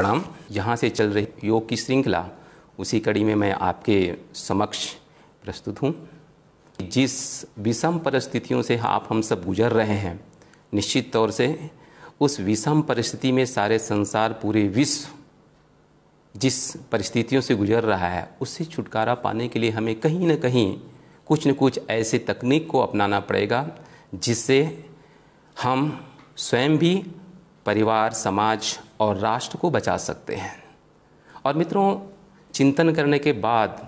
प्रणाम यहाँ से चल रही योग की श्रृंखला उसी कड़ी में मैं आपके समक्ष प्रस्तुत हूँ जिस विषम परिस्थितियों से आप हम सब गुजर रहे हैं निश्चित तौर से उस विषम परिस्थिति में सारे संसार पूरे विश्व जिस परिस्थितियों से गुजर रहा है उससे छुटकारा पाने के लिए हमें कहीं ना कहीं कुछ न कुछ ऐसे तकनीक को अपनाना पड़ेगा जिससे हम स्वयं भी परिवार समाज और राष्ट्र को बचा सकते हैं और मित्रों चिंतन करने के बाद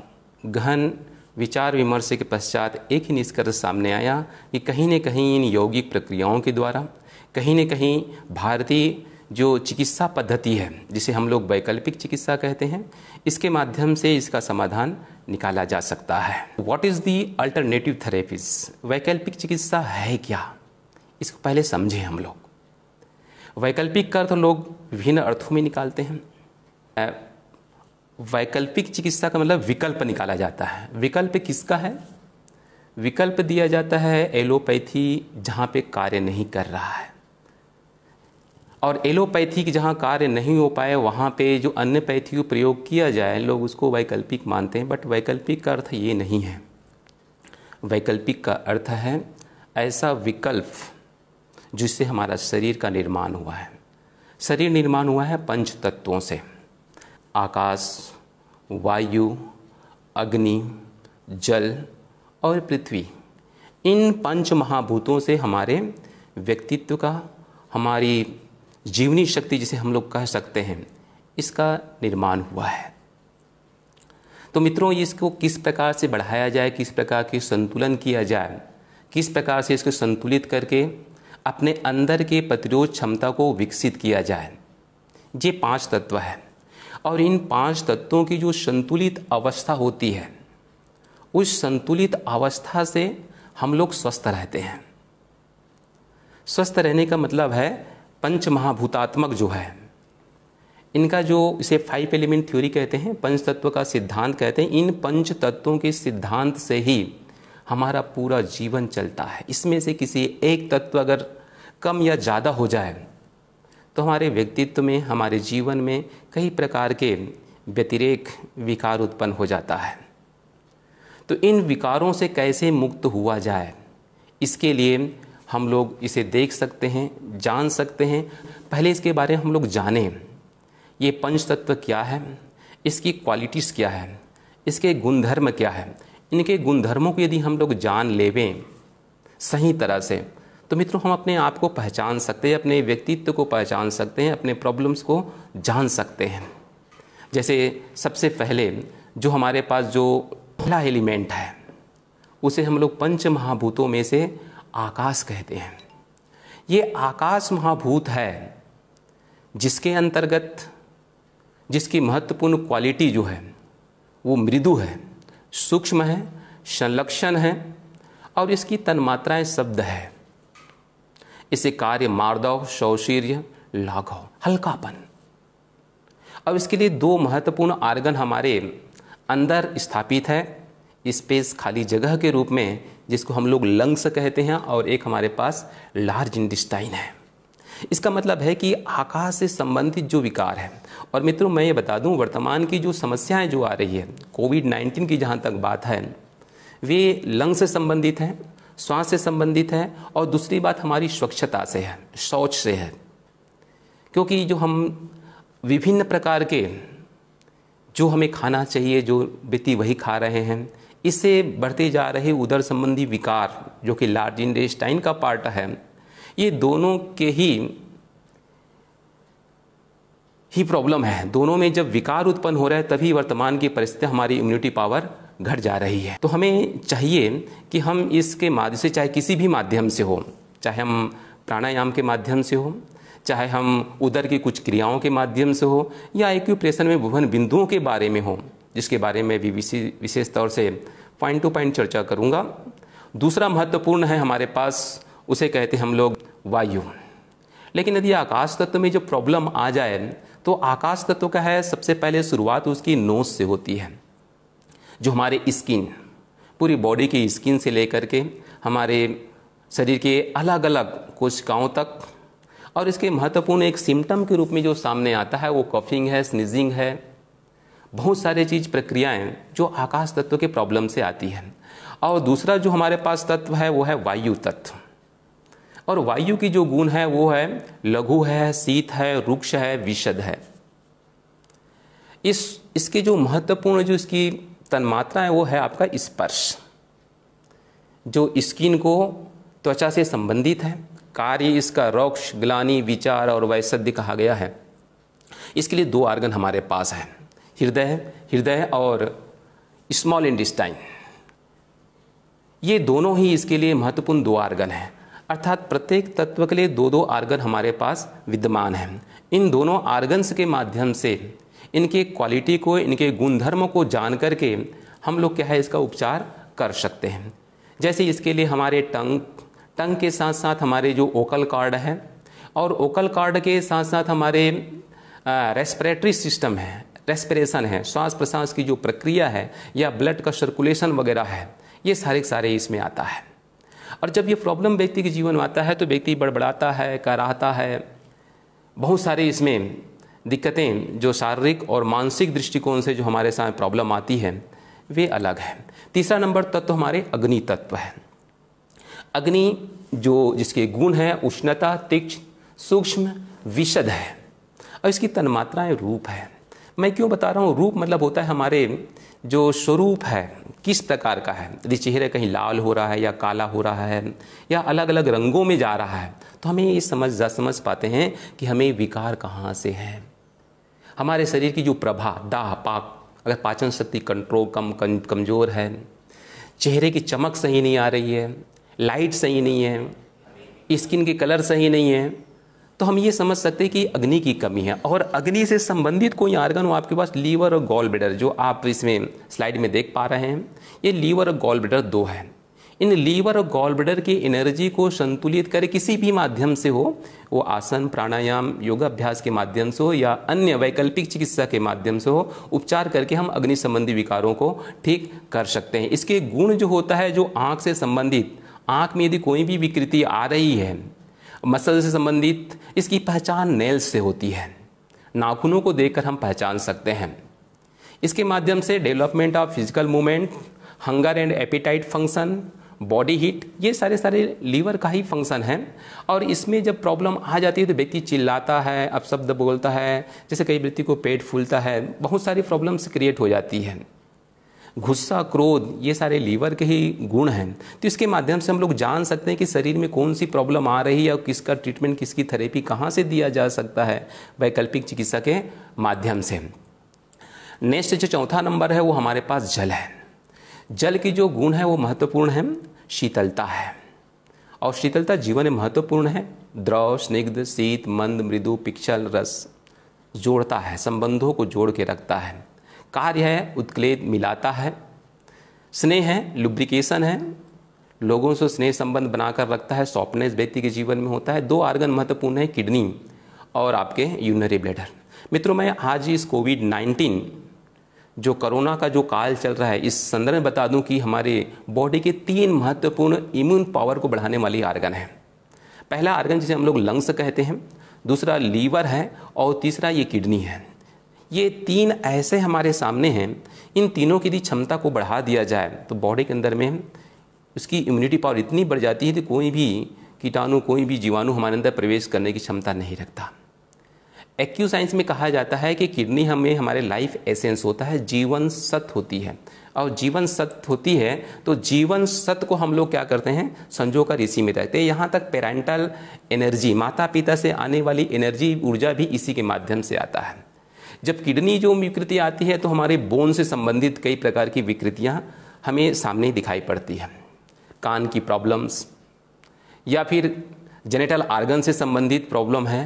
गहन विचार विमर्श के पश्चात एक ही निष्कर्ष सामने आया कि कहीं न कहीं इन यौगिक प्रक्रियाओं के द्वारा कहीं न कहीं भारतीय जो चिकित्सा पद्धति है जिसे हम लोग वैकल्पिक चिकित्सा कहते हैं इसके माध्यम से इसका समाधान निकाला जा सकता है what is the alternative therapies वैकल्पिक चिकित्सा है क्या इसको पहले समझें हम लोग वैकल्पिक का अर्थ लोग विभिन्न अर्थों में निकालते हैं वैकल्पिक चिकित्सा का मतलब विकल्प निकाला जाता है विकल्प किसका है विकल्प दिया जाता है एलोपैथी जहाँ पे कार्य नहीं कर रहा है और की जहाँ कार्य नहीं हो पाए वहाँ पे जो अन्य पैथी प्रयोग किया जाए लोग उसको वैकल्पिक मानते हैं बट वैकल्पिक का अर्थ ये नहीं है वैकल्पिक का अर्थ है ऐसा विकल्प जिससे हमारा शरीर का निर्माण हुआ है शरीर निर्माण हुआ है पंच तत्वों से आकाश वायु अग्नि जल और पृथ्वी इन पंच महाभूतों से हमारे व्यक्तित्व का हमारी जीवनी शक्ति जिसे हम लोग कह सकते हैं इसका निर्माण हुआ है तो मित्रों इसको किस प्रकार से बढ़ाया जाए किस प्रकार के संतुलन किया जाए किस प्रकार से इसको संतुलित करके अपने अंदर के प्रतिरोध क्षमता को विकसित किया जाए ये पांच तत्व है और इन पांच तत्वों की जो संतुलित अवस्था होती है उस संतुलित अवस्था से हम लोग स्वस्थ रहते हैं स्वस्थ रहने का मतलब है पंच महाभूतात्मक जो है इनका जो इसे फाइव एलिमेंट थ्योरी कहते हैं पंच तत्व का सिद्धांत कहते हैं इन पंच तत्वों के सिद्धांत से ही हमारा पूरा जीवन चलता है इसमें से किसी एक तत्व अगर कम या ज़्यादा हो जाए तो हमारे व्यक्तित्व में हमारे जीवन में कई प्रकार के व्यतिरेक विकार उत्पन्न हो जाता है तो इन विकारों से कैसे मुक्त हुआ जाए इसके लिए हम लोग इसे देख सकते हैं जान सकते हैं पहले इसके बारे में हम लोग जानें ये पंच तत्व क्या है इसकी क्वालिटीज़ क्या है इसके गुणधर्म क्या है इनके गुणधर्मों को यदि हम लोग जान लेवें सही तरह से तो मित्रों हम अपने आप को पहचान सकते हैं अपने व्यक्तित्व को पहचान सकते हैं अपने प्रॉब्लम्स को जान सकते हैं जैसे सबसे पहले जो हमारे पास जो पहला एलिमेंट है उसे हम लोग पंच महाभूतों में से आकाश कहते हैं ये आकाश महाभूत है जिसके अंतर्गत जिसकी महत्वपूर्ण क्वालिटी जो है वो मृदु है सूक्ष्म है संलक्षण है और इसकी तन्मात्राएं शब्द है इसे कार्य मार्दव सौशीर्य लाघव हल्कापन अब इसके लिए दो महत्वपूर्ण आर्गन हमारे अंदर स्थापित है स्पेस खाली जगह के रूप में जिसको हम लोग लंग्स कहते हैं और एक हमारे पास लार्ज इंडिस्टाइन है इसका मतलब है कि आकाश से संबंधित जो विकार है और मित्रों मैं ये बता दूं वर्तमान की जो समस्याएं जो आ रही है कोविड 19 की जहाँ तक बात है वे लंग से संबंधित हैं श्वास से संबंधित है और दूसरी बात हमारी स्वच्छता से है शौच से है क्योंकि जो हम विभिन्न प्रकार के जो हमें खाना चाहिए जो व्यक्ति वही खा रहे हैं इससे बढ़ते जा रहे उदर संबंधी विकार जो कि लार्ज इंडेस्टाइन का पार्ट है ये दोनों के ही ही प्रॉब्लम है दोनों में जब विकार उत्पन्न हो रहा है तभी वर्तमान की परिस्थिति हमारी इम्यूनिटी पावर घट जा रही है तो हमें चाहिए कि हम इसके माध्यम से चाहे किसी भी माध्यम से हो चाहे हम प्राणायाम के माध्यम से हो चाहे हम उदर की कुछ क्रियाओं के माध्यम से हो या एक्यूप्रेशन में विभिन्न बिंदुओं के बारे में हो जिसके बारे में भी विशेष तौर से पॉइंट टू पॉइंट चर्चा करूँगा दूसरा महत्वपूर्ण है हमारे पास उसे कहते हम लोग वायु लेकिन यदि आकाश तत्व में जो प्रॉब्लम आ जाए तो आकाश तत्व का है सबसे पहले शुरुआत उसकी नोज से होती है जो हमारे स्किन पूरी बॉडी की स्किन से लेकर के हमारे शरीर के अलग अलग कोशिकाओं तक और इसके महत्वपूर्ण एक सिम्टम के रूप में जो सामने आता है वो कफिंग है स्निजिंग है बहुत सारे चीज प्रक्रियाएं जो आकाश तत्व के प्रॉब्लम से आती है और दूसरा जो हमारे पास तत्व है वो है वायु तत्व और वायु की जो गुण है वो है लघु है शीत है रुक्ष है विशद है इस इसके जो महत्वपूर्ण जो इसकी तन्मात्रा है वो है आपका स्पर्श जो स्किन को त्वचा से संबंधित है कार्य इसका रोक्ष ग्लानी विचार और वैसध्य कहा गया है इसके लिए दो आर्गन हमारे पास है हृदय हृदय और स्मॉल इंडिस्टाइन ये दोनों ही इसके लिए महत्वपूर्ण दो आर्गन हैं अर्थात प्रत्येक तत्व के लिए दो दो आर्गन हमारे पास विद्यमान हैं इन दोनों आर्गन्स के माध्यम से इनके क्वालिटी को इनके गुणधर्मों को जान करके हम लोग क्या है इसका उपचार कर सकते हैं जैसे इसके लिए हमारे टंग टंग के साथ साथ हमारे जो ओकल कार्ड है और ओकल कार्ड के साथ साथ हमारे रेस्परेटरी सिस्टम है रेस्पिरेशन है श्वास प्रश्वास की जो प्रक्रिया है या ब्लड का सर्कुलेशन वगैरह है ये सारे सारे इसमें आता है और जब ये प्रॉब्लम व्यक्ति के जीवन में आता है तो व्यक्ति बड़बड़ाता है कराहता है बहुत सारे इसमें दिक्कतें जो शारीरिक और मानसिक दृष्टिकोण से जो हमारे साथ प्रॉब्लम आती है वे अलग है तीसरा नंबर तत्व तो हमारे अग्नि तत्व है अग्नि जो जिसके गुण हैं उष्णता तीक्ष्ण सूक्ष्म विशद है और इसकी तन्मात्राएं रूप है मैं क्यों बता रहा हूँ रूप मतलब होता है हमारे जो स्वरूप है किस प्रकार का है यदि चेहरे कहीं लाल हो रहा है या काला हो रहा है या अलग अलग रंगों में जा रहा है तो हमें ये समझ समझ पाते हैं कि हमें विकार कहाँ से हैं हमारे शरीर की जो प्रभा दाह पाक अगर पाचन शक्ति कंट्रोल कम कम कमज़ोर है चेहरे की चमक सही नहीं आ रही है लाइट सही नहीं है स्किन के कलर सही नहीं है तो हम ये समझ सकते हैं कि अग्नि की कमी है और अग्नि से संबंधित कोई आर्गन हो आपके पास लीवर और गॉल ब्लेडर जो आप इसमें स्लाइड में देख पा रहे हैं ये लीवर और गॉल ब्लेडर दो है इन लीवर और गॉल ब्लेडर की एनर्जी को संतुलित कर किसी भी माध्यम से हो वो आसन प्राणायाम योगाभ्यास के माध्यम से हो या अन्य वैकल्पिक चिकित्सा के माध्यम से हो उपचार करके हम अग्नि संबंधी विकारों को ठीक कर सकते हैं इसके गुण जो होता है जो आँख से संबंधित आँख में यदि कोई भी विकृति आ रही है मसल से संबंधित इसकी पहचान नेल्स से होती है नाखूनों को देखकर हम पहचान सकते हैं इसके माध्यम से development of physical movement hunger and appetite function body heat ये सारे सारे लीवर का ही फंक्शन है और इसमें जब प्रॉब्लम आ जाती है तो व्यक्ति चिल्लाता है अपशब्द बोलता है जैसे कई व्यक्ति को पेट फूलता है बहुत सारी प्रॉब्लम्स क्रिएट हो जाती है गुस्सा क्रोध ये सारे लीवर के ही गुण हैं तो इसके माध्यम से हम लोग जान सकते हैं कि शरीर में कौन सी प्रॉब्लम आ रही है और किसका ट्रीटमेंट किसकी थेरेपी कहाँ से दिया जा सकता है वैकल्पिक चिकित्सा के माध्यम से नेक्स्ट जो चौथा नंबर है वो हमारे पास जल है जल की जो गुण है वो महत्वपूर्ण है शीतलता है और शीतलता जीवन में महत्वपूर्ण है द्रव स्निग्ध शीत मंद मृदु पिक्चल रस जोड़ता है संबंधों को जोड़ के रखता है कार्य है उत्कलेद मिलाता है स्नेह है लुब्रिकेशन है लोगों से स्नेह संबंध बनाकर रखता है सॉफ्टनेस व्यक्ति के जीवन में होता है दो आर्गन महत्वपूर्ण है किडनी और आपके यूनरी ब्लेडर मित्रों मैं आज इस कोविड नाइन्टीन जो कोरोना का जो काल चल रहा है इस संदर्भ में बता दूं कि हमारे बॉडी के तीन महत्वपूर्ण इम्यून पावर को बढ़ाने वाली आर्गन है पहला आर्गन जिसे हम लोग लंग्स कहते हैं दूसरा लीवर है और तीसरा ये किडनी है ये तीन ऐसे हमारे सामने हैं इन तीनों की यदि क्षमता को बढ़ा दिया जाए तो बॉडी के अंदर में उसकी इम्यूनिटी पावर इतनी बढ़ जाती है कि कोई भी कीटाणु कोई भी जीवाणु हमारे अंदर प्रवेश करने की क्षमता नहीं रखता एक्यू साइंस में कहा जाता है कि किडनी हमें हमारे लाइफ एसेंस होता है जीवन सत्य होती है और जीवन सत्य होती है तो जीवन सत्य को हम लोग क्या करते हैं संजो कर इसी में रहते हैं यहाँ तक पेरेंटल एनर्जी माता पिता से आने वाली एनर्जी ऊर्जा भी इसी के माध्यम से आता है जब किडनी जो विकृति आती है तो हमारे बोन से संबंधित कई प्रकार की विकृतियाँ हमें सामने दिखाई पड़ती हैं कान की प्रॉब्लम्स या फिर जेनेटल आर्गन से संबंधित प्रॉब्लम है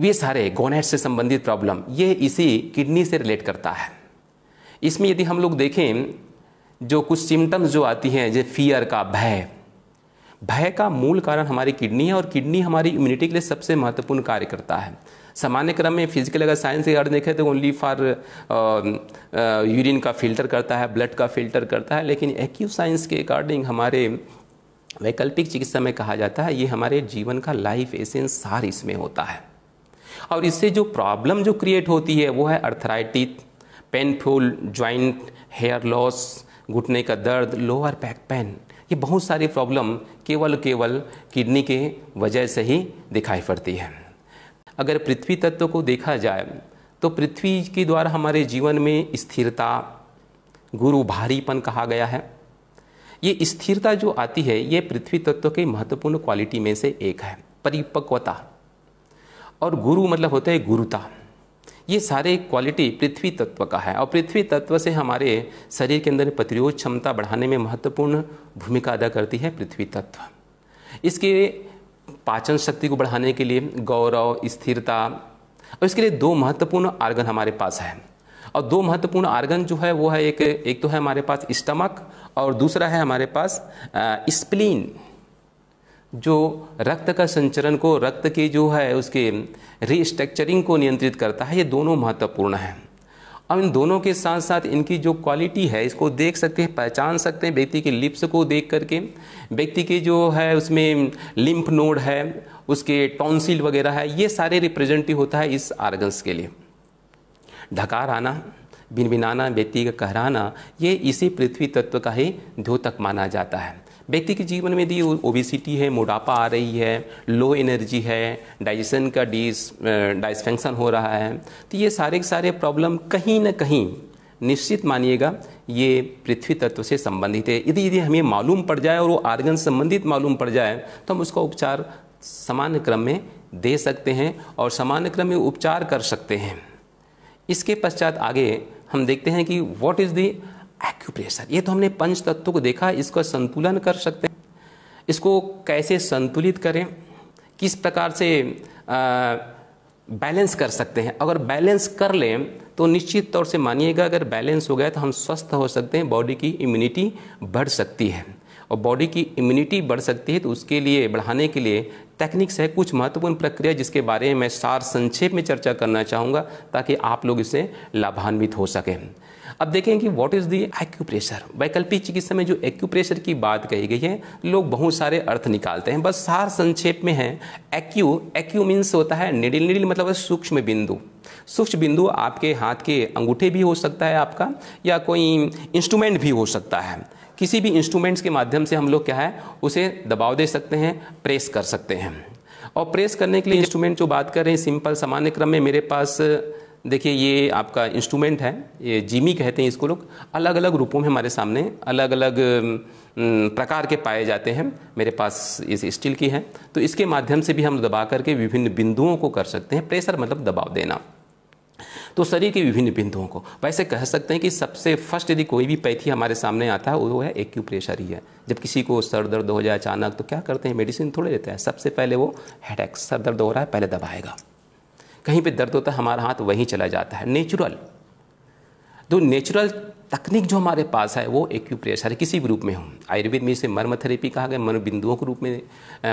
ये सारे गोनेट से संबंधित प्रॉब्लम ये इसी किडनी से रिलेट करता है इसमें यदि हम लोग देखें जो कुछ सिम्टम्स जो आती हैं जैसे फियर का भय भय का मूल कारण हमारी किडनी है और किडनी हमारी इम्यूनिटी के लिए सबसे महत्वपूर्ण कार्य करता है सामान्य क्रम में फिजिकल अगर साइंस के अगर देखें तो ओनली फॉर यूरिन का फिल्टर करता है ब्लड का फिल्टर करता है लेकिन एक्यू साइंस के अकॉर्डिंग हमारे वैकल्पिक चिकित्सा में कहा जाता है ये हमारे जीवन का लाइफ एसेंस सार इसमें होता है और इससे जो प्रॉब्लम जो क्रिएट होती है वो है arthritis painful joint hair loss घुटने का दर्द लोअर बैक पेन ये बहुत सारी प्रॉब्लम केवल केवल किडनी के वजह से ही दिखाई पड़ती है अगर पृथ्वी तत्व को देखा जाए तो पृथ्वी के द्वारा हमारे जीवन में स्थिरता गुरु भारीपन कहा गया है ये स्थिरता जो आती है ये पृथ्वी तत्व के महत्वपूर्ण क्वालिटी में से एक है परिपक्वता और गुरु मतलब होता है गुरुता ये सारे क्वालिटी पृथ्वी तत्व का है और पृथ्वी तत्व से हमारे शरीर के अंदर प्रतिरोध क्षमता बढ़ाने में महत्वपूर्ण भूमिका अदा करती है पृथ्वी तत्व इसके पाचन शक्ति को बढ़ाने के लिए गौरव स्थिरता और इसके लिए दो महत्वपूर्ण आर्गन हमारे पास है और दो महत्वपूर्ण आर्गन जो है वो है एक एक तो है हमारे पास स्टमक और दूसरा है हमारे पास स्प्लीन जो रक्त का संचरण को रक्त के जो है उसके रीस्ट्रक्चरिंग को नियंत्रित करता है ये दोनों महत्वपूर्ण हैं अब इन दोनों के साथ साथ इनकी जो क्वालिटी है इसको देख सकते हैं पहचान सकते हैं व्यक्ति के लिप्स को देख करके व्यक्ति के जो है उसमें लिम्फ नोड है उसके टॉन्सिल वगैरह है ये सारे रिप्रेजेंटिव होता है इस आर्गन्स के लिए ढकार आना बिनबिनाना व्यक्ति का कहराना ये इसी पृथ्वी तत्व का ही द्योतक माना जाता है व्यक्ति के जीवन में यदि ओबिसिटी है मोटापा आ रही है लो एनर्जी है डाइजेशन का डिस डाइसफेंक्शन हो रहा है तो ये सारे के सारे प्रॉब्लम कहीं ना कहीं निश्चित मानिएगा ये पृथ्वी तत्व से संबंधित है यदि यदि हमें मालूम पड़ जाए और वो आर्गन संबंधित मालूम पड़ जाए तो हम उसका उपचार सामान्य क्रम में दे सकते हैं और सामान्य क्रम में उपचार कर सकते हैं इसके पश्चात आगे हम देखते हैं कि व्हाट इज़ दी एक्यूप्रेशर ये तो हमने पंच तत्वों को देखा इसका संतुलन कर सकते हैं इसको कैसे संतुलित करें किस प्रकार से बैलेंस कर सकते हैं अगर बैलेंस कर लें तो निश्चित तौर से मानिएगा अगर बैलेंस हो गया तो हम स्वस्थ हो सकते हैं बॉडी की इम्यूनिटी बढ़ सकती है और बॉडी की इम्यूनिटी बढ़ सकती है तो उसके लिए बढ़ाने के लिए टेक्निक्स है कुछ महत्वपूर्ण प्रक्रिया जिसके बारे में मैं सार संक्षेप में चर्चा करना चाहूँगा ताकि आप लोग इससे लाभान्वित हो सकें अब देखें कि व्हाट इज़ दी एक्यूप्रेशर वैकल्पिक चिकित्सा में जो एक्यूप्रेशर की बात कही गई है लोग बहुत सारे अर्थ निकालते हैं बस सार संक्षेप में है एक्यू एक्यू मीन्स होता है निडिल निडिल मतलब सूक्ष्म बिंदु सूक्ष्म बिंदु आपके हाथ के अंगूठे भी हो सकता है आपका या कोई इंस्ट्रूमेंट भी हो सकता है किसी भी इंस्ट्रूमेंट्स के माध्यम से हम लोग क्या है उसे दबाव दे सकते हैं प्रेस कर सकते हैं और प्रेस करने के लिए इंस्ट्रूमेंट जो बात कर रहे हैं सिंपल सामान्य क्रम में मेरे पास देखिए ये आपका इंस्ट्रूमेंट है ये जिमी e कहते हैं इसको लोग अलग अलग रूपों में हमारे सामने अलग अलग प्रकार के पाए जाते हैं मेरे पास इस स्टील की है तो इसके माध्यम से भी हम दबा करके विभिन्न बिंदुओं को कर सकते हैं प्रेशर मतलब दबाव देना तो शरीर के विभिन्न बिंदुओं को वैसे कह सकते हैं कि सबसे फर्स्ट यदि कोई भी पैथी हमारे सामने आता है वो है एक्यू प्रेशर ही है जब किसी को सर दर्द हो जाए अचानक तो क्या करते हैं मेडिसिन थोड़े लेते हैं सबसे पहले वो हेडेक सर दर्द हो रहा है पहले दबाएगा कहीं पे दर्द होता है हमारा हाथ वहीं चला जाता है नेचुरल तो नेचुरल तकनीक जो हमारे पास है वो एक्यूप्रेशर किसी भी रूप में हो आयुर्वेद में इसे मर्म थेरेपी कहा गया मनोबिंदुओं के रूप में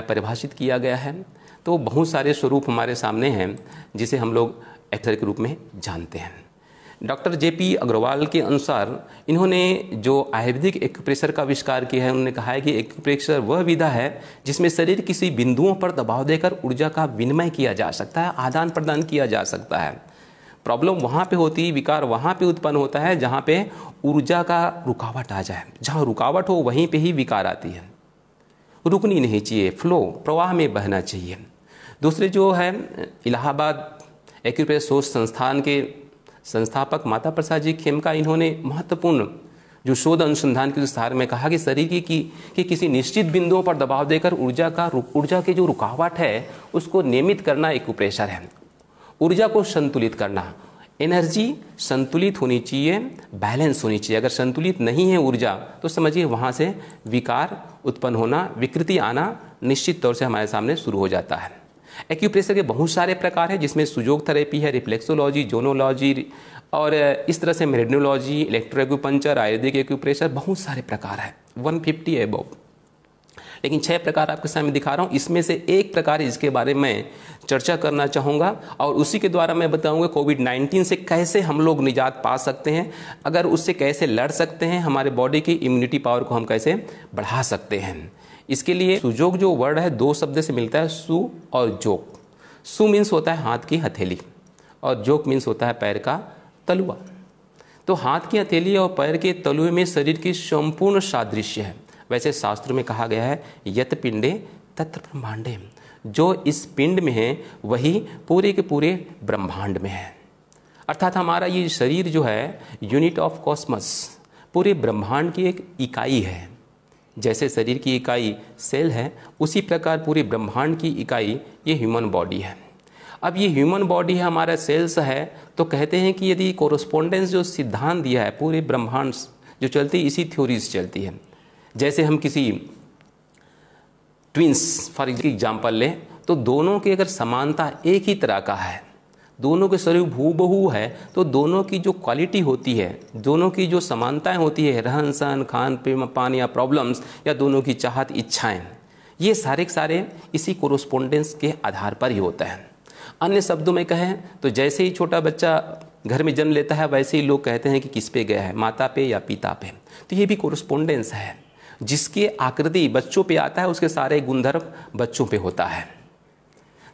परिभाषित किया गया है तो बहुत सारे स्वरूप हमारे सामने हैं जिसे हम लोग एथर के रूप में जानते हैं डॉक्टर जे पी अग्रवाल के अनुसार इन्होंने जो आयुर्वेदिक एक्यूप्रेशर का आविष्कार किया है उन्होंने कहा है कि एक्यूप्रेशर वह विधा है जिसमें शरीर किसी बिंदुओं पर दबाव देकर ऊर्जा का विनिमय किया जा सकता है आदान प्रदान किया जा सकता है प्रॉब्लम वहाँ पे होती है विकार वहाँ पे उत्पन्न होता है जहाँ पे ऊर्जा का रुकावट आ जाए जहाँ रुकावट हो वहीं पे ही विकार आती है रुकनी नहीं चाहिए फ्लो प्रवाह में बहना चाहिए दूसरे जो है इलाहाबाद एक्यूप्रेशर सोच संस्थान के संस्थापक माता प्रसाद जी खेमका इन्होंने महत्वपूर्ण जो शोध अनुसंधान के विस्तार में कहा कि शरीर की कि, कि किसी निश्चित बिंदुओं पर दबाव देकर ऊर्जा का ऊर्जा की जो रुकावट है उसको नियमित करना एक प्रेशर है ऊर्जा को संतुलित करना एनर्जी संतुलित होनी चाहिए बैलेंस होनी चाहिए अगर संतुलित नहीं है ऊर्जा तो समझिए वहाँ से विकार उत्पन्न होना विकृति आना निश्चित तौर से हमारे सामने शुरू हो जाता है एक्यूप्रेशर के बहुत सारे प्रकार हैं जिसमें सुजोग थेरेपी है रिफ्लेक्सोलॉजी जोनोलॉजी और इस तरह से मेरेडनोलॉजी इलेक्ट्रो एक्यूपंचर आयुर्वेदिक एक्यूप्रेशर बहुत सारे प्रकार है वन फिफ्टी एबव लेकिन छह प्रकार आपके सामने दिखा रहा हूँ इसमें से एक प्रकार इसके बारे में चर्चा करना चाहूँगा और उसी के द्वारा मैं बताऊँगा कोविड 19 से कैसे हम लोग निजात पा सकते हैं अगर उससे कैसे लड़ सकते हैं हमारे बॉडी की इम्यूनिटी पावर को हम कैसे बढ़ा सकते हैं इसके लिए सुजोग जो वर्ड है दो शब्द से मिलता है सु और जोक सु मीन्स होता है हाथ की हथेली और जोक मीन्स होता है पैर का तलुआ तो हाथ की हथेली और पैर के तलुए में शरीर की संपूर्ण सादृश्य है वैसे शास्त्र में कहा गया है यत पिंडे तत्र ब्रह्मांडे जो इस पिंड में है वही पूरे के पूरे ब्रह्मांड में है अर्थात हमारा ये शरीर जो है यूनिट ऑफ कॉस्मस पूरे ब्रह्मांड की एक इकाई है जैसे शरीर की इकाई सेल है उसी प्रकार पूरे ब्रह्मांड की इकाई ये ह्यूमन बॉडी है अब ये ह्यूमन बॉडी है हमारा सेल्स है तो कहते हैं कि यदि कोरोस्पोंडेंस जो सिद्धांत दिया है पूरे ब्रह्मांड जो चलती इसी थ्योरी से चलती है जैसे हम किसी ट्विंस फॉर एग्जाम्पल लें तो दोनों की अगर समानता एक ही तरह का है दोनों के स्वरूप हूबहू है तो दोनों की जो क्वालिटी होती है दोनों की जो समानताएं होती है रहन सहन खान पीन पान या प्रॉब्लम्स या दोनों की चाहत इच्छाएं ये सारे के सारे इसी कोरोस्पोंडेंस के आधार पर ही होता है अन्य शब्दों में कहें तो जैसे ही छोटा बच्चा घर में जन्म लेता है वैसे ही लोग कहते हैं कि किस पे गया है माता पे या पिता पे तो ये भी कोरोस्पोंडेंस है जिसके आकृति बच्चों पे आता है उसके सारे गुणधर्म बच्चों पे होता है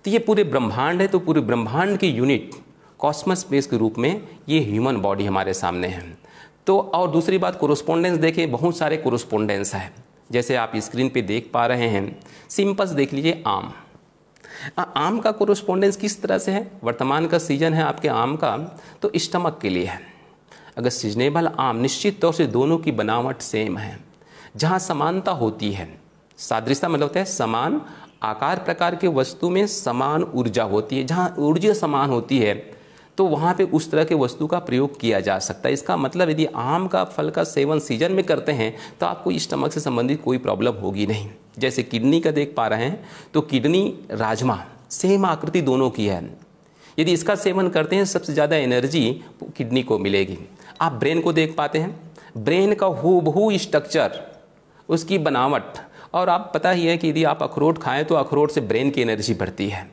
तो ये पूरे ब्रह्मांड है तो पूरे ब्रह्मांड की यूनिट कॉस्मस स्पेस के रूप में ये ह्यूमन बॉडी हमारे सामने है तो और दूसरी बात कोरोस्पोंडेंस देखें बहुत सारे कोरोस्पोंडेंस है जैसे आप स्क्रीन पे देख पा रहे हैं सिंपल्स देख लीजिए आम आ, आम का कोरोस्पोंडेंस किस तरह से है वर्तमान का सीजन है आपके आम का तो स्टमक के लिए है अगर सीजनेबल आम निश्चित तौर से दोनों की बनावट सेम है जहाँ समानता होती है सादृश्यता मतलब होता है समान आकार प्रकार के वस्तु में समान ऊर्जा होती है जहाँ ऊर्जा समान होती है तो वहाँ पे उस तरह के वस्तु का प्रयोग किया जा सकता है इसका मतलब यदि आम का फल का सेवन सीजन में करते हैं तो आपको स्टमक से संबंधित कोई प्रॉब्लम होगी नहीं जैसे किडनी का देख पा रहे हैं तो किडनी राजमा सेम आकृति दोनों की है यदि इसका सेवन करते हैं सबसे ज़्यादा एनर्जी किडनी को मिलेगी आप ब्रेन को देख पाते हैं ब्रेन का हु स्ट्रक्चर उसकी बनावट और आप पता ही है कि यदि आप अखरोट खाएं तो अखरोट से ब्रेन की एनर्जी बढ़ती है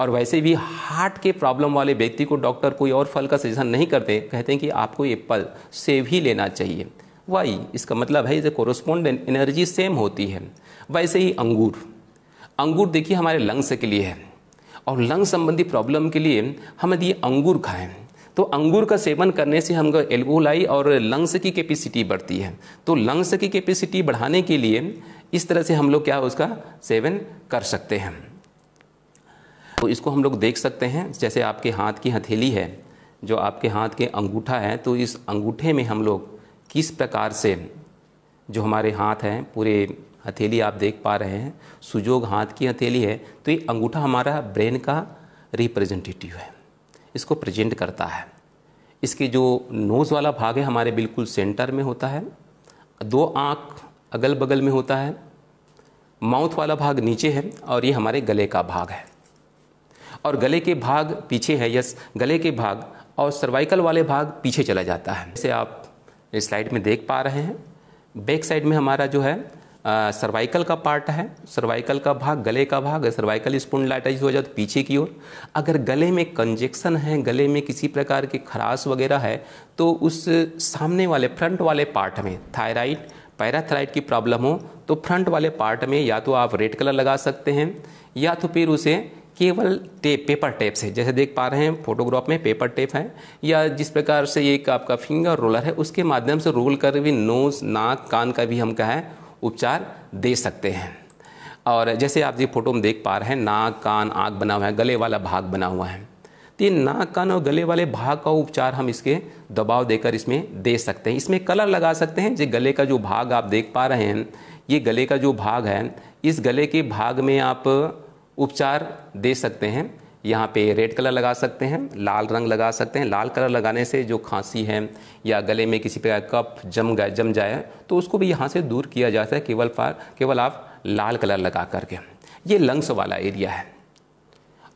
और वैसे भी हार्ट के प्रॉब्लम वाले व्यक्ति को डॉक्टर कोई और फल का सजेशन नहीं करते कहते हैं कि आपको एप्पल सेव ही लेना चाहिए वाई इसका मतलब है इसे कोरोस्पोंडेंट एनर्जी सेम होती है वैसे ही अंगूर अंगूर देखिए हमारे लंग्स के लिए है और लंग संबंधी प्रॉब्लम के लिए हम यदि अंगूर खाएं तो अंगूर का सेवन करने से हमको एल्कोहलाई और लंग्स की कैपेसिटी बढ़ती है तो लंग्स की कैपेसिटी बढ़ाने के लिए इस तरह से हम लोग क्या उसका सेवन कर सकते हैं तो इसको हम लोग देख सकते हैं जैसे आपके हाथ की हथेली है जो आपके हाथ के अंगूठा है तो इस अंगूठे में हम लोग किस प्रकार से जो हमारे हाथ हैं पूरे हथेली आप देख पा रहे हैं सुजोग हाथ की हथेली है तो ये अंगूठा हमारा ब्रेन का रिप्रेजेंटेटिव है इसको प्रेजेंट करता है इसके जो नोज़ वाला भाग है हमारे बिल्कुल सेंटर में होता है दो आँख अगल बगल में होता है माउथ वाला भाग नीचे है और ये हमारे गले का भाग है और गले के भाग पीछे है यस गले के भाग और सर्वाइकल वाले भाग पीछे चला जाता है जैसे आप स्लाइड में देख पा रहे हैं बैक साइड में हमारा जो है सर्वाइकल का पार्ट है सर्वाइकल का भाग गले का भाग सर्वाइकल स्पुंडलाइटाइज हो जाए तो पीछे की ओर अगर गले में कंजेक्शन है गले में किसी प्रकार की खराश वगैरह है तो उस सामने वाले फ्रंट वाले पार्ट में थायराइड पैराथराइड की प्रॉब्लम हो तो फ्रंट वाले पार्ट में या तो आप रेड कलर लगा सकते हैं या तो फिर उसे केवल टेप पेपर टेप से जैसे देख पा रहे हैं फोटोग्राफ में पेपर टेप है या जिस प्रकार से एक आपका फिंगर रोलर है उसके माध्यम से रोल कर भी नोज नाक कान का भी हम कहें उपचार दे सकते हैं और जैसे आप ये फोटो में देख पा रहे हैं नाक कान आँख बना हुआ है गले वाला भाग बना हुआ है तो ये नाक कान और गले वाले भाग का उपचार हम इसके दबाव देकर इसमें दे सकते हैं इसमें कलर लगा सकते हैं जो गले का जो भाग आप देख पा रहे हैं ये गले का जो भाग है इस गले के भाग में आप उपचार दे सकते हैं यहाँ पे रेड कलर लगा सकते हैं लाल रंग लगा सकते हैं लाल कलर लगाने से जो खांसी है या गले में किसी प्रकार कप जम गए जम जाए तो उसको भी यहाँ से दूर किया जाता है केवल फार केवल आप लाल कलर लगा करके ये लंग्स वाला एरिया है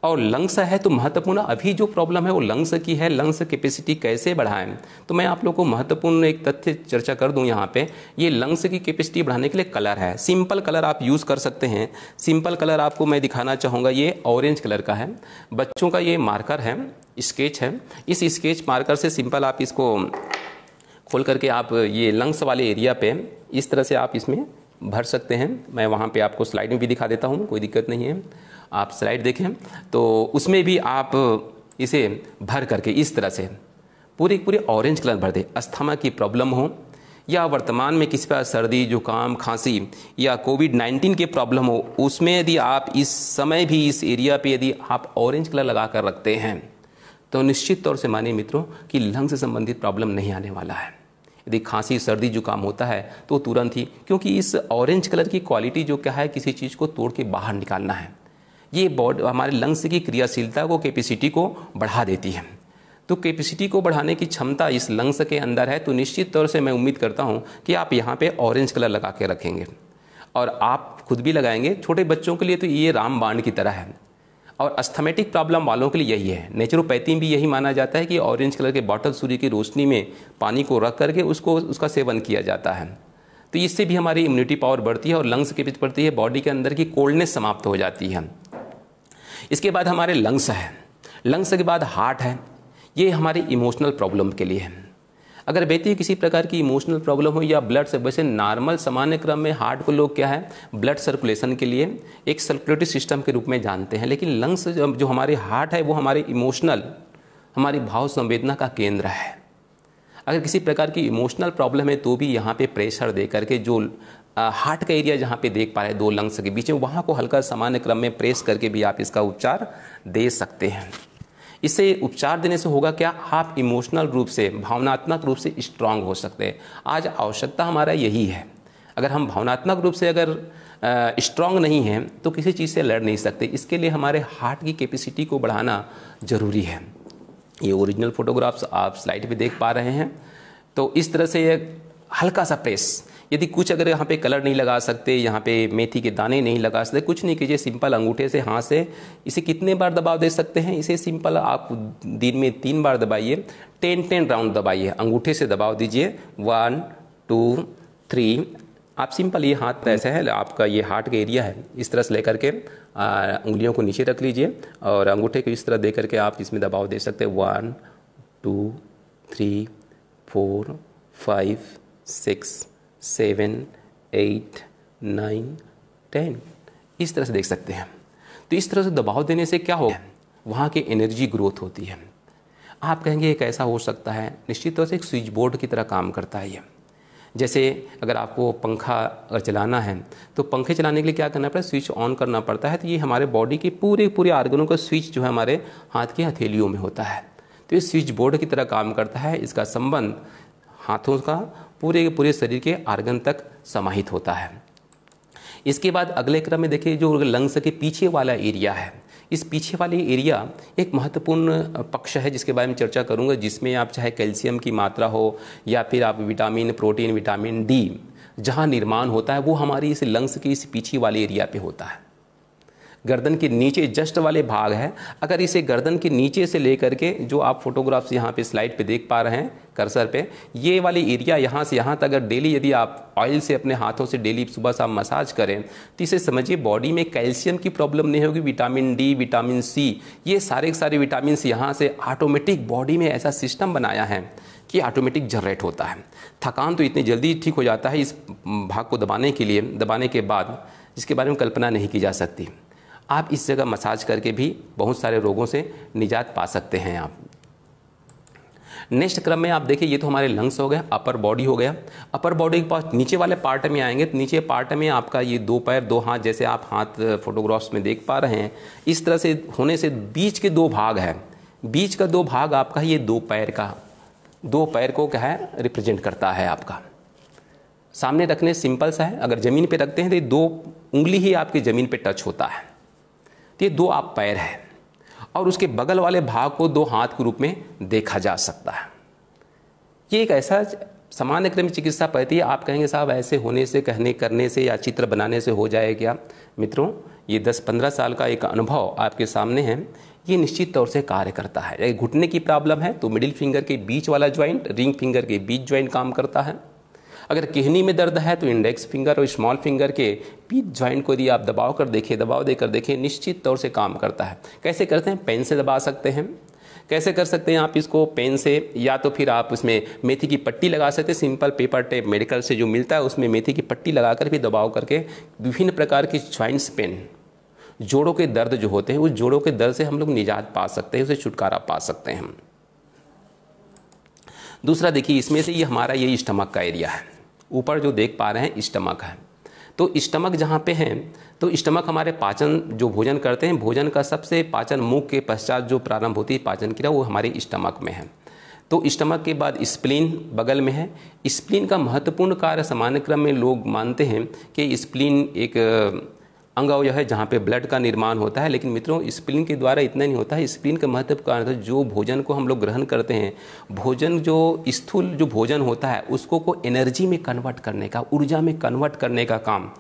और लंग्स है तो महत्वपूर्ण अभी जो प्रॉब्लम है वो लंग्स की है लंग्स कैपेसिटी कैसे बढ़ाएं तो मैं आप लोग को महत्वपूर्ण एक तथ्य चर्चा कर दूं यहाँ पे ये लंग्स की कैपेसिटी बढ़ाने के लिए कलर है सिंपल कलर आप यूज़ कर सकते हैं सिंपल कलर आपको मैं दिखाना चाहूँगा ये ऑरेंज कलर का है बच्चों का ये मार्कर है स्केच है इस स्केच मार्कर से सिंपल आप इसको खोल करके आप ये लंग्स वाले एरिया पे इस तरह से आप इसमें भर सकते हैं मैं वहाँ पे आपको स्लाइड में भी दिखा देता हूँ कोई दिक्कत नहीं है आप स्लाइड देखें तो उसमें भी आप इसे भर करके इस तरह से पूरे पूरे ऑरेंज कलर भर दें अस्थमा की प्रॉब्लम हो या वर्तमान में किसी पर सर्दी जुकाम खांसी या कोविड 19 के प्रॉब्लम हो उसमें यदि आप इस समय भी इस एरिया पे यदि आप ऑरेंज कलर लगा कर रखते हैं तो निश्चित तौर से मानिए मित्रों कि लंग से संबंधित प्रॉब्लम नहीं आने वाला है यदि खांसी सर्दी जुकाम होता है तो तुरंत ही क्योंकि इस ऑरेंज कलर की क्वालिटी जो क्या है किसी चीज़ को तोड़ के बाहर निकालना है ये बॉड हमारे लंग्स की क्रियाशीलता को कैपेसिटी को बढ़ा देती है तो कैपेसिटी को बढ़ाने की क्षमता इस लंग्स के अंदर है तो निश्चित तौर से मैं उम्मीद करता हूँ कि आप यहाँ पे ऑरेंज कलर लगा के रखेंगे और आप खुद भी लगाएंगे छोटे बच्चों के लिए तो ये राम बाण की तरह है और अस्थमेटिक प्रॉब्लम वालों के लिए यही है नेचुरोपैथी भी यही माना जाता है कि ऑरेंज कलर के बॉटल सूर्य की रोशनी में पानी को रख करके उसको उसका सेवन किया जाता है तो इससे भी हमारी इम्यूनिटी पावर बढ़ती है और लंग्स के बीच बढ़ती है बॉडी के अंदर की कोल्डनेस समाप्त हो जाती है इसके बाद हमारे लंग्स है लंग्स के बाद हार्ट है ये हमारी इमोशनल प्रॉब्लम के लिए है अगर व्यक्ति किसी प्रकार की इमोशनल प्रॉब्लम हो या ब्लड से वैसे नॉर्मल सामान्य क्रम में हार्ट को लोग क्या है ब्लड सर्कुलेशन के लिए एक सर्कुलेटरी सिस्टम के रूप में जानते हैं लेकिन लंग्स जो हमारे हार्ट है वो हमारे इमोशनल हमारी भाव संवेदना का केंद्र है अगर किसी प्रकार की इमोशनल प्रॉब्लम है तो भी यहाँ पे प्रेशर दे करके जो हार्ट का एरिया जहाँ पे देख पा रहे हैं दो लंग्स के बीच में वहाँ को हल्का सामान्य क्रम में प्रेस करके भी आप इसका उपचार दे सकते हैं इससे उपचार देने से होगा क्या आप इमोशनल रूप से भावनात्मक रूप से स्ट्रांग हो सकते हैं आज आवश्यकता हमारा यही है अगर हम भावनात्मक रूप से अगर स्ट्रांग नहीं हैं तो किसी चीज़ से लड़ नहीं सकते इसके लिए हमारे हार्ट की कैपेसिटी को बढ़ाना ज़रूरी है ये ओरिजिनल फोटोग्राफ्स आप स्लाइड पर देख पा रहे हैं तो इस तरह से ये हल्का सा प्रेस यदि कुछ अगर यहाँ पे कलर नहीं लगा सकते यहाँ पे मेथी के दाने नहीं लगा सकते कुछ नहीं कीजिए सिंपल अंगूठे से हाथ से इसे कितने बार दबाव दे सकते हैं इसे सिंपल आप दिन में तीन बार दबाइए टेन टेन राउंड दबाइए अंगूठे से दबाव दीजिए वन टू थ्री आप सिंपल ये हाथ ऐसे है आपका ये हार्ट का एरिया है इस तरह से लेकर के उंगलियों को नीचे रख लीजिए और अंगूठे को इस तरह दे करके आप इसमें दबाव दे सकते हैं one two three four five six seven eight nine ten इस तरह से देख सकते हैं तो इस तरह से दबाव देने से क्या होगा वहाँ की एनर्जी ग्रोथ होती है आप कहेंगे एक ऐसा हो सकता है निश्चित तौर से एक स्विच बोर्ड की तरह काम करता है ये जैसे अगर आपको पंखा अगर चलाना है तो पंखे चलाने के लिए क्या करना पड़ता है स्विच ऑन करना पड़ता है तो ये हमारे बॉडी के पूरे पूरे आर्गनों का स्विच जो है हमारे हाथ की हथेलियों में होता है तो ये स्विच बोर्ड की तरह काम करता है इसका संबंध हाथों का पूरे के पूरे शरीर के आर्गन तक समाहित होता है इसके बाद अगले क्रम में देखिए जो लंग्स के पीछे वाला एरिया है इस पीछे वाले एरिया एक महत्वपूर्ण पक्ष है जिसके बारे में चर्चा करूंगा जिसमें आप चाहे कैल्शियम की मात्रा हो या फिर आप विटामिन प्रोटीन विटामिन डी जहाँ निर्माण होता है वो हमारी इस लंग्स के इस पीछे वाले एरिया पे होता है गर्दन के नीचे जस्ट वाले भाग है अगर इसे गर्दन के नीचे से लेकर के जो आप फोटोग्राफ्स यहाँ पे स्लाइड पे देख पा रहे हैं कर्सर पे ये वाली एरिया यहाँ से यहाँ तक अगर डेली यदि आप ऑयल से अपने हाथों से डेली सुबह शाम मसाज करें तो इसे समझिए बॉडी में कैल्शियम की प्रॉब्लम नहीं होगी विटामिन डी विटामिन सी ये सारे के सारे विटामिन यहाँ से ऑटोमेटिक बॉडी में ऐसा सिस्टम बनाया है कि ऑटोमेटिक जनरेट होता है थकान तो इतनी जल्दी ठीक हो जाता है इस भाग को दबाने के लिए दबाने के बाद जिसके बारे में कल्पना नहीं की जा सकती आप इस जगह मसाज करके भी बहुत सारे रोगों से निजात पा सकते हैं आप नेक्स्ट क्रम में आप देखिए ये तो हमारे लंग्स हो गए अपर बॉडी हो गया अपर बॉडी के पास नीचे वाले पार्ट में आएंगे तो नीचे पार्ट में आपका ये दो पैर दो हाथ जैसे आप हाथ फोटोग्राफ्स में देख पा रहे हैं इस तरह से होने से बीच के दो भाग हैं बीच का दो भाग आपका ये दो पैर का दो पैर को क्या है रिप्रेजेंट करता है आपका सामने रखने सिंपल सा है अगर ज़मीन पे रखते हैं तो दो उंगली ही आपकी ज़मीन पे टच होता है तो ये दो आप पैर है और उसके बगल वाले भाग को दो हाथ के रूप में देखा जा सकता है ये एक ऐसा सामान्य क्रम चिकित्सा पद्धति है आप कहेंगे साहब ऐसे होने से कहने करने से या चित्र बनाने से हो जाए क्या मित्रों ये 10-15 साल का एक अनुभव आपके सामने है ये निश्चित तौर से कार्य करता है घुटने की प्रॉब्लम है तो मिडिल फिंगर के बीच वाला ज्वाइंट रिंग फिंगर के बीच ज्वाइंट काम करता है अगर किहनी में दर्द है तो इंडेक्स फिंगर और स्मॉल फिंगर के पीच ज्वाइंट को यदि आप दबाव कर देखें दबाव देकर देखें निश्चित तौर से काम करता है कैसे करते हैं पेन से दबा सकते हैं कैसे कर सकते हैं आप इसको पेन से या तो फिर आप उसमें मेथी की पट्टी लगा सकते हैं सिंपल पेपर टेप मेडिकल से जो मिलता है उसमें मेथी की पट्टी लगाकर भी दबाव करके विभिन्न प्रकार की ज्वाइंट्स पेन जोड़ों के दर्द जो होते हैं उस जोड़ों के दर्द से हम लोग निजात पा सकते हैं उसे छुटकारा पा सकते हैं हम दूसरा देखिए इसमें से ये हमारा ये स्टमक का एरिया है ऊपर जो देख पा रहे हैं स्टमक है तो स्टमक जहाँ पे है तो स्टमक हमारे पाचन जो भोजन करते हैं भोजन का सबसे पाचन मुख के पश्चात जो प्रारंभ होती है पाचन क्रिया वो हमारे स्टमक में है तो स्टमक के बाद स्प्लीन बगल में है स्प्लीन का महत्वपूर्ण कार्य सामान्य क्रम में लोग मानते हैं कि स्प्लीन एक अवय है जहाँ पे ब्लड का निर्माण होता है लेकिन मित्रों स्प्लिन के द्वारा इतना नहीं होता है स्प्लिन का महत्व कारण है जो भोजन को हम लोग ग्रहण करते हैं भोजन जो स्थूल जो भोजन होता है उसको को एनर्जी में कन्वर्ट करने का ऊर्जा में कन्वर्ट करने का काम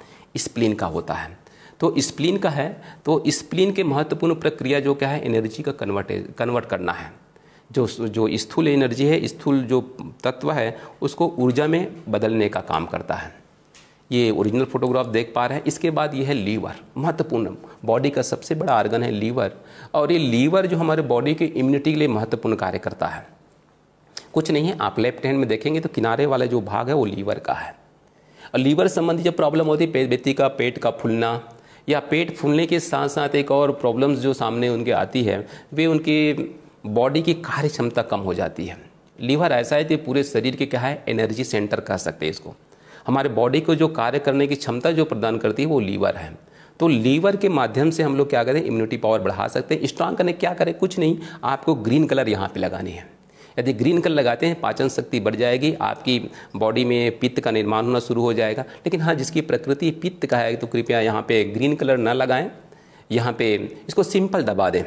स्प्लिन का होता है तो स्प्लिन का है तो स्प्लिन के महत्वपूर्ण प्रक्रिया जो क्या है एनर्जी का कन्वर्ट कन्वर्ट करना है जो जो स्थूल एनर्जी है स्थूल जो तत्व है उसको ऊर्जा में बदलने का काम करता है ये ओरिजिनल फोटोग्राफ देख पा रहे हैं इसके बाद ये है लीवर महत्वपूर्ण बॉडी का सबसे बड़ा आर्गन है लीवर और ये लीवर जो हमारे बॉडी के इम्यूनिटी के लिए महत्वपूर्ण कार्य करता है कुछ नहीं है आप लेफ्ट हैंड में देखेंगे तो किनारे वाला जो भाग है वो लीवर का है और लीवर संबंधी जो प्रॉब्लम होती है व्यक्ति का पेट का फूलना या पेट फूलने के साथ साथ एक और प्रॉब्लम्स जो सामने उनके आती है वे उनकी बॉडी की कार्य क्षमता कम हो जाती है लीवर ऐसा है कि पूरे शरीर के क्या है एनर्जी सेंटर कह सकते हैं इसको हमारे बॉडी को जो कार्य करने की क्षमता जो प्रदान करती है वो लीवर है तो लीवर के माध्यम से हम लोग क्या करें इम्यूनिटी पावर बढ़ा सकते हैं स्ट्रांग करने क्या करें कुछ नहीं आपको ग्रीन कलर यहाँ पे लगानी है यदि ग्रीन कलर लगाते हैं पाचन शक्ति बढ़ जाएगी आपकी बॉडी में पित्त का निर्माण होना शुरू हो जाएगा लेकिन हाँ जिसकी प्रकृति पित्त का है तो कृपया यहाँ पे ग्रीन कलर ना लगाएं यहाँ पे इसको सिंपल दबा दें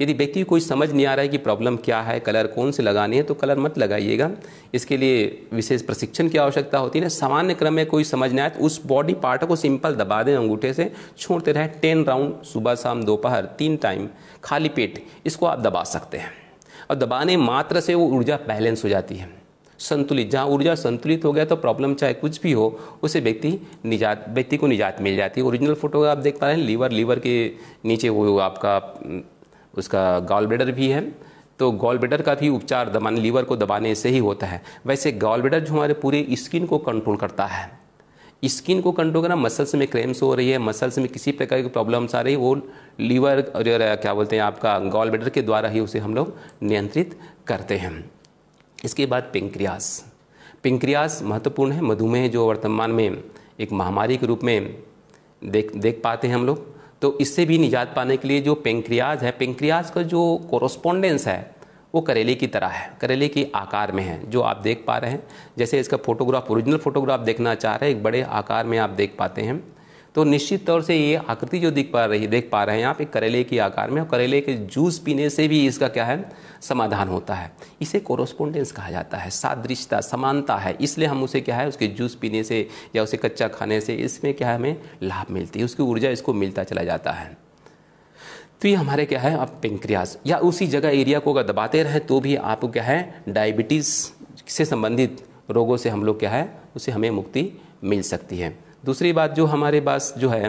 यदि व्यक्ति को कोई समझ नहीं आ रहा है कि प्रॉब्लम क्या है कलर कौन से लगाने हैं तो कलर मत लगाइएगा इसके लिए विशेष प्रशिक्षण की आवश्यकता होती है ना सामान्य क्रम में कोई समझ नहीं आए तो उस बॉडी पार्ट को सिंपल दबा दें अंगूठे से छोड़ते रहें टेन राउंड सुबह शाम दोपहर तीन टाइम खाली पेट इसको आप दबा सकते हैं और दबाने मात्र से वो ऊर्जा बैलेंस हो जाती है संतुलित जहाँ ऊर्जा संतुलित हो गया तो प्रॉब्लम चाहे कुछ भी हो उसे व्यक्ति निजात व्यक्ति को निजात मिल जाती है ओरिजिनल फोटो आप देख पा रहे हैं लीवर लीवर के नीचे वो आपका उसका गॉल ब्लेडर भी है तो गॉल ब्लेडर का भी उपचार दबाने लीवर को दबाने से ही होता है वैसे गॉल ब्लेडर जो हमारे पूरे स्किन को कंट्रोल करता है स्किन को कंट्रोल करना मसल्स में क्रेम्स हो रही है मसल्स में किसी प्रकार की प्रॉब्लम्स आ रही है वो लीवर और क्या बोलते हैं आपका गॉल ब्लेडर के द्वारा ही उसे हम लोग नियंत्रित करते हैं इसके बाद पेंक्रियास पेंक्रियास महत्वपूर्ण है मधुमेह जो वर्तमान में एक महामारी के रूप में देख देख पाते हैं हम लोग तो इससे भी निजात पाने के लिए जो पेंक्रियाज है पेंक्रियाज का जो कोरोस्पोंडेंस है वो करेले की तरह है करेले के आकार में है जो आप देख पा रहे हैं जैसे इसका फोटोग्राफ ओरिजिनल फोटोग्राफ देखना चाह रहे हैं एक बड़े आकार में आप देख पाते हैं तो निश्चित तौर से ये आकृति जो दिख पा रही देख पा रहे हैं आप एक करेले के आकार में और करेले के जूस पीने से भी इसका क्या है समाधान होता है इसे कोरोस्पोंडेंस कहा जाता है सादृश्यता समानता है इसलिए हम उसे क्या है उसके जूस पीने से या उसे कच्चा खाने से इसमें क्या है हमें लाभ मिलती है उसकी ऊर्जा इसको मिलता चला जाता है तो ये हमारे क्या है आप पेंक्रियास या उसी जगह एरिया को अगर दबाते रहें तो भी आपको क्या है डायबिटीज़ से संबंधित रोगों से हम लोग क्या है उसे हमें मुक्ति मिल सकती है दूसरी बात जो हमारे पास जो है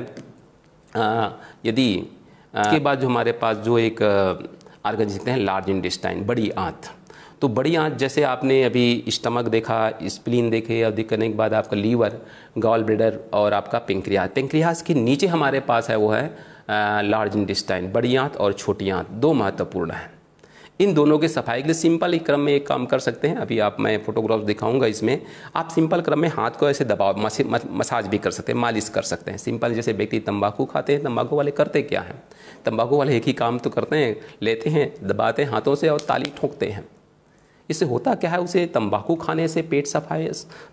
यदि इसके बाद जो हमारे पास जो एक आर्गन जीते हैं लार्ज इंटेस्टाइन बड़ी आंत तो बड़ी आंत जैसे आपने अभी स्टमक देखा स्प्लीन देखे और देख करने के बाद आपका लीवर गॉल ब्रेडर और आपका पेंक्रियाज पेंक्रियाज के नीचे हमारे पास है वो है लार्ज इंटेस्टाइन बड़ी आंत और छोटी आंत दो महत्वपूर्ण हैं इन दोनों के सफाई के लिए सिंपल ही क्रम में एक काम कर सकते हैं अभी आप मैं फोटोग्राफ दिखाऊंगा इसमें आप सिंपल क्रम में हाथ को ऐसे दबाव मसाज भी कर सकते हैं मालिश कर सकते हैं सिंपल जैसे व्यक्ति तंबाकू खाते हैं तंबाकू वाले करते क्या हैं तंबाकू वाले एक ही काम तो करते हैं लेते हैं दबाते हैं हाथों से और ताली ठोंकते हैं इससे होता क्या है उसे तंबाकू खाने से पेट सफाई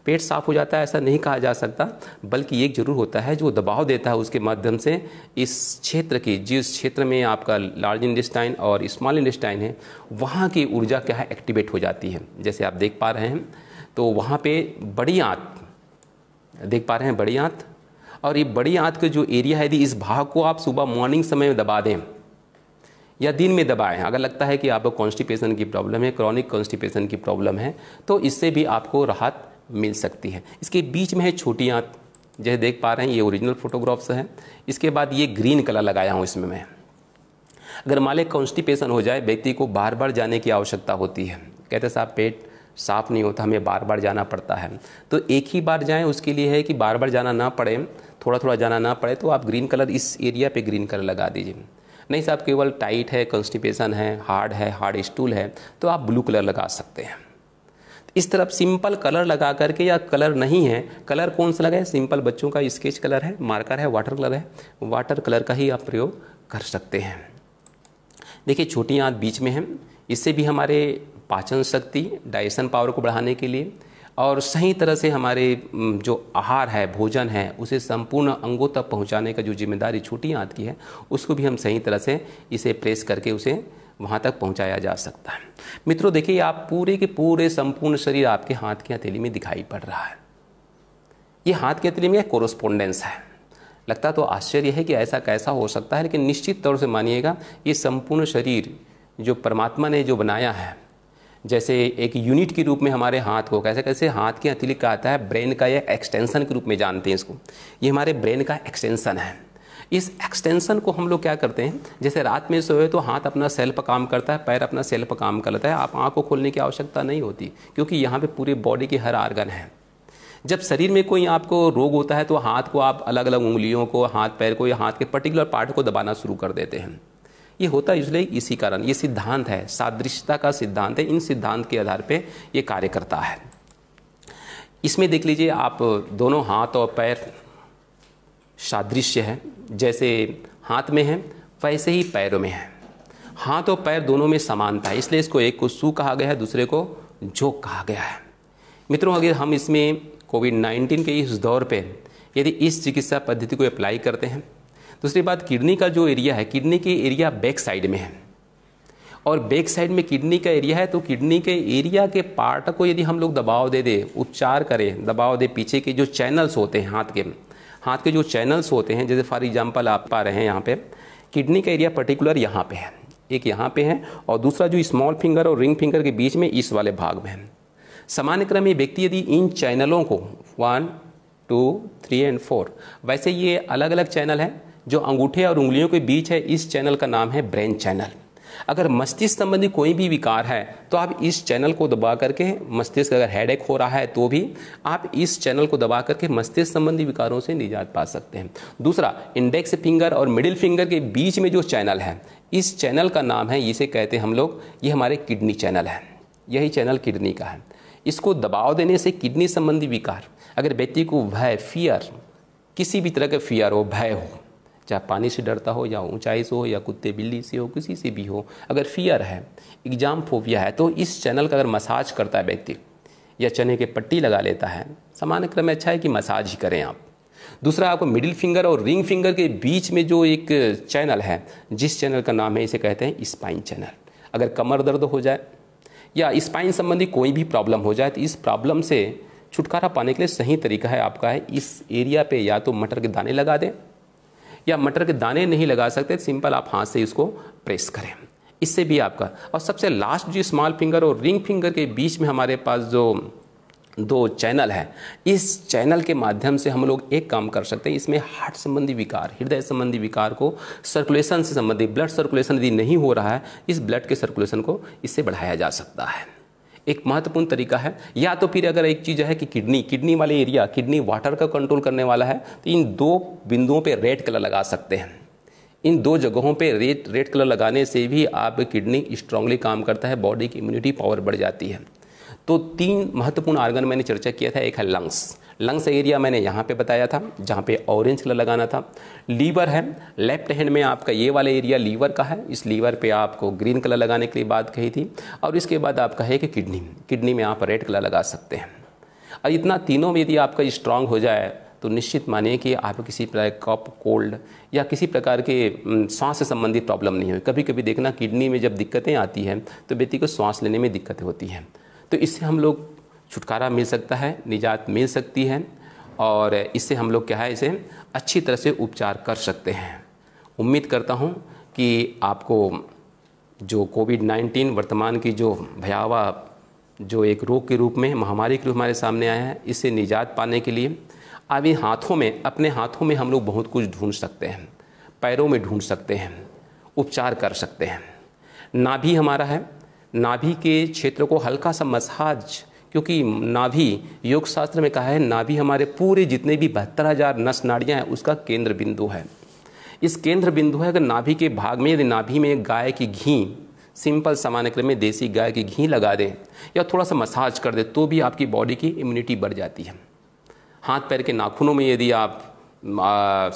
पेट साफ हो जाता है ऐसा नहीं कहा जा सकता बल्कि एक जरूर होता है जो दबाव देता है उसके माध्यम से इस क्षेत्र की जिस क्षेत्र में आपका लार्ज इंडस्टाइन और स्मॉल इंडस्टाइन है वहाँ की ऊर्जा क्या है एक्टिवेट हो जाती है जैसे आप देख पा रहे हैं तो वहाँ पर बड़ी आँत देख पा रहे हैं बड़ी आँत और ये बड़ी आँत का जो एरिया है यदि इस भाग को आप सुबह मॉर्निंग समय में दबा दें या दिन में दबाएँ अगर लगता है कि आपको कॉन्स्टिपेशन की प्रॉब्लम है क्रॉनिक कॉन्स्टिपेशन की प्रॉब्लम है तो इससे भी आपको राहत मिल सकती है इसके बीच में है छोटी आँत जैसे देख पा रहे हैं ये ओरिजिनल फोटोग्राफ्स हैं इसके बाद ये ग्रीन कलर लगाया हूँ इसमें मैं अगर मालिक कॉन्स्टिपेशन हो जाए व्यक्ति को बार बार जाने की आवश्यकता होती है कहते साहब पेट साफ नहीं होता हमें बार बार जाना पड़ता है तो एक ही बार जाएं उसके लिए है कि बार बार जाना ना पड़े थोड़ा थोड़ा जाना ना पड़े तो आप ग्रीन कलर इस एरिया पे ग्रीन कलर लगा दीजिए नहीं साहब केवल टाइट है कंस्टिपेशन है हार्ड है हार्ड स्टूल है तो आप ब्लू कलर लगा सकते हैं इस तरफ सिंपल कलर लगा करके या कलर नहीं है कलर कौन सा लगाए सिंपल बच्चों का स्केच कलर है मार्कर है वाटर कलर है वाटर कलर का ही आप प्रयोग कर सकते हैं देखिए छोटी आँख बीच में है इससे भी हमारे पाचन शक्ति डाइजेशन पावर को बढ़ाने के लिए और सही तरह से हमारे जो आहार है भोजन है उसे संपूर्ण अंगों तक पहुंचाने का जो जिम्मेदारी छोटी आँत की है उसको भी हम सही तरह से इसे प्रेस करके उसे वहाँ तक पहुँचाया जा सकता है मित्रों देखिए आप पूरे के पूरे संपूर्ण शरीर आपके हाथ की हथेली में दिखाई पड़ रहा है ये हाथ की हथेली में एक कोरोस्पोंडेंस है लगता तो आश्चर्य है कि ऐसा कैसा हो सकता है लेकिन निश्चित तौर से मानिएगा ये संपूर्ण शरीर जो परमात्मा ने जो बनाया है जैसे एक यूनिट के रूप में हमारे हाथ को कैसे कैसे हाथ के अतिरिक्त आता है ब्रेन का यह एक्सटेंसन के रूप में जानते हैं इसको ये हमारे ब्रेन का एक्सटेंसन है इस एक्सटेंसन को हम लोग क्या करते हैं जैसे रात में सोए तो हाथ अपना सेल पर काम करता है पैर अपना सेल पर काम करता है आप आँख को खोलने की आवश्यकता नहीं होती क्योंकि यहाँ पर पूरी बॉडी के हर आर्गन है जब शरीर में कोई आपको रोग होता है तो हाथ को आप अलग अलग उंगलियों को हाथ पैर को या हाथ के पर्टिकुलर पार्ट को दबाना शुरू कर देते हैं ये होता इसलिए इसी कारण ये सिद्धांत है सादृश्यता का सिद्धांत है इन सिद्धांत के आधार पर ये कार्य करता है इसमें देख लीजिए आप दोनों हाथ और पैर सादृश्य है जैसे हाथ में है वैसे ही पैरों में है हाथ और पैर दोनों में समानता है इसलिए इसको एक को सू कहा गया है दूसरे को जोक कहा गया है मित्रों अगर हम इसमें कोविड नाइन्टीन के इस दौर पे यदि इस चिकित्सा पद्धति को अप्लाई करते हैं दूसरी बात किडनी का जो एरिया है किडनी के एरिया बैक साइड में है और बैक साइड में किडनी का एरिया है तो किडनी के एरिया के पार्ट को यदि हम लोग दबाव दे दे उपचार करें दबाव दे पीछे के जो चैनल्स होते हैं हाथ के हाथ के जो चैनल्स होते हैं जैसे फॉर एग्जाम्पल आप पा रहे हैं यहाँ पे किडनी का एरिया पर्टिकुलर यहाँ पे है एक यहाँ पे है और दूसरा जो स्मॉल फिंगर और रिंग फिंगर के बीच में इस वाले भाग में है सामान्य क्रम में व्यक्ति यदि इन चैनलों को one two three and four वैसे ये अलग अलग चैनल है जो अंगूठे और उंगलियों के बीच है इस चैनल का नाम है ब्रेन चैनल अगर मस्तिष्क संबंधी कोई भी विकार है तो आप इस चैनल को दबा करके मस्तिष्क अगर हेडेक हो रहा है तो भी आप इस चैनल को दबा करके मस्तिष्क संबंधी विकारों से निजात पा सकते हैं दूसरा इंडेक्स फिंगर और मिडिल फिंगर के बीच में जो चैनल है इस चैनल का नाम है इसे कहते हैं हम लोग ये हमारे किडनी चैनल है यही चैनल किडनी का है इसको दबाव देने से किडनी संबंधी विकार अगर व्यक्ति को भय फियर किसी भी तरह का फियर हो भय हो चाहे पानी से डरता हो या ऊंचाई से हो या कुत्ते बिल्ली से हो किसी से भी हो अगर फियर है एग्ज़ाम फोबिया है तो इस चैनल का अगर मसाज करता है व्यक्ति या चने के पट्टी लगा लेता है सामान्य क्रम में अच्छा है कि मसाज ही करें आप दूसरा आपको मिडिल फिंगर और रिंग फिंगर के बीच में जो एक चैनल है जिस चैनल का नाम है इसे कहते हैं स्पाइन चैनल अगर कमर दर्द हो जाए या स्पाइन संबंधी कोई भी प्रॉब्लम हो जाए तो इस प्रॉब्लम से छुटकारा पाने के लिए सही तरीका है आपका है इस एरिया पे या तो मटर के दाने लगा दें या मटर के दाने नहीं लगा सकते सिंपल आप हाथ से इसको प्रेस करें इससे भी आपका और सबसे लास्ट जो स्मॉल फिंगर और रिंग फिंगर के बीच में हमारे पास जो दो चैनल है इस चैनल के माध्यम से हम लोग एक काम कर सकते हैं इसमें हार्ट संबंधी विकार हृदय संबंधी विकार को सर्कुलेशन से संबंधित ब्लड सर्कुलेशन यदि नहीं हो रहा है इस ब्लड के सर्कुलेशन को इससे बढ़ाया जा सकता है एक महत्वपूर्ण तरीका है या तो फिर अगर एक चीज़ है कि किडनी किडनी वाले एरिया किडनी वाटर का कंट्रोल करने वाला है तो इन दो बिंदुओं पे रेड कलर लगा सकते हैं इन दो जगहों पे रेड रेड कलर लगाने से भी आप किडनी स्ट्रांगली काम करता है बॉडी की इम्यूनिटी पावर बढ़ जाती है तो तीन महत्वपूर्ण आर्गन मैंने चर्चा किया था एक है लंग्स लंग्स एरिया मैंने यहाँ पे बताया था जहाँ पे ऑरेंज कलर लगाना था लीवर है लेफ्ट हैंड में आपका ये वाला एरिया लीवर का है इस लीवर पे आपको ग्रीन कलर लगाने के लिए बात कही थी और इसके बाद आपका है कि किडनी किडनी में आप रेड कलर लगा सकते हैं और इतना तीनों में यदि आपका स्ट्रांग हो जाए तो निश्चित मानिए कि आप किसी प्रकार कप कोल्ड या किसी प्रकार के सांस से संबंधित प्रॉब्लम नहीं हो कभी कभी देखना किडनी में जब दिक्कतें आती हैं तो व्यक्ति को सांस लेने में दिक्कतें होती हैं तो इससे हम लोग छुटकारा मिल सकता है निजात मिल सकती है और इससे हम लोग क्या है इसे अच्छी तरह से उपचार कर सकते हैं उम्मीद करता हूँ कि आपको जो कोविड नाइन्टीन वर्तमान की जो भयावह जो एक रोग के रूप में महामारी के रूप हमारे सामने आया है इससे निजात पाने के लिए अब इन हाथों में अपने हाथों में हम लोग बहुत कुछ ढूंढ सकते हैं पैरों में ढूंढ सकते हैं उपचार कर सकते हैं ना भी हमारा है नाभि के क्षेत्र को हल्का सा मसाज क्योंकि नाभि योग शास्त्र में कहा है नाभि हमारे पूरे जितने भी बहत्तर हज़ार नस नाड़ियाँ हैं उसका केंद्र बिंदु है इस केंद्र बिंदु है अगर नाभि के भाग में यदि नाभि में गाय की घी सिंपल सामान्य क्रम में देसी गाय की घी लगा दें या थोड़ा सा मसाज कर दें तो भी आपकी बॉडी की इम्यूनिटी बढ़ जाती है हाथ पैर के नाखूनों में यदि आप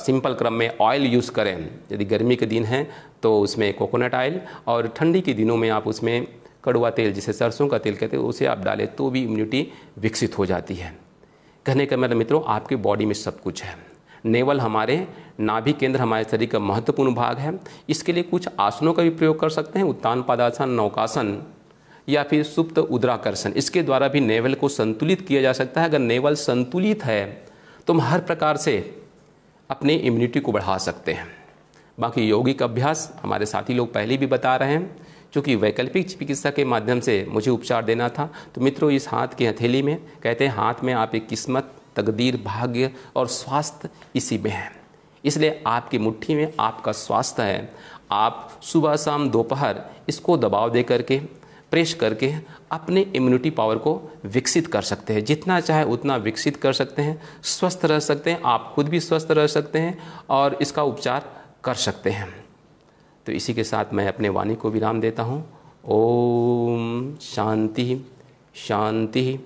सिंपल क्रम में ऑयल यूज़ करें यदि गर्मी के दिन हैं तो उसमें कोकोनट ऑयल और ठंडी के दिनों में आप उसमें कड़वा तेल जिसे सरसों का तेल कहते हैं उसे आप डालें तो भी इम्यूनिटी विकसित हो जाती है कहने का मतलब मित्रों आपके बॉडी में सब कुछ है नेवल हमारे नाभि केंद्र हमारे शरीर का महत्वपूर्ण भाग है इसके लिए कुछ आसनों का भी प्रयोग कर सकते हैं उत्तान पादासन नौकासन या फिर सुप्त उद्राकर्षण इसके द्वारा भी नेवल को संतुलित किया जा सकता है अगर नेवल संतुलित है तो हम हर प्रकार से अपने इम्यूनिटी को बढ़ा सकते हैं बाकी यौगिक अभ्यास हमारे साथी लोग पहले भी बता रहे हैं चूँकि वैकल्पिक चिकित्सा के माध्यम से मुझे उपचार देना था तो मित्रों इस हाथ की हथेली में कहते हैं हाथ में आप एक किस्मत तकदीर भाग्य और स्वास्थ्य इसी में है इसलिए आपकी मुट्ठी में आपका स्वास्थ्य है आप सुबह शाम दोपहर इसको दबाव दे करके प्रेस करके अपने इम्यूनिटी पावर को विकसित कर सकते हैं जितना चाहे उतना विकसित कर सकते हैं स्वस्थ रह सकते हैं आप खुद भी स्वस्थ रह सकते हैं और इसका उपचार कर सकते हैं तो इसी के साथ मैं अपने वाणी को विराम देता हूँ ओम शांति शांति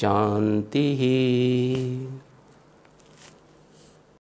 शांति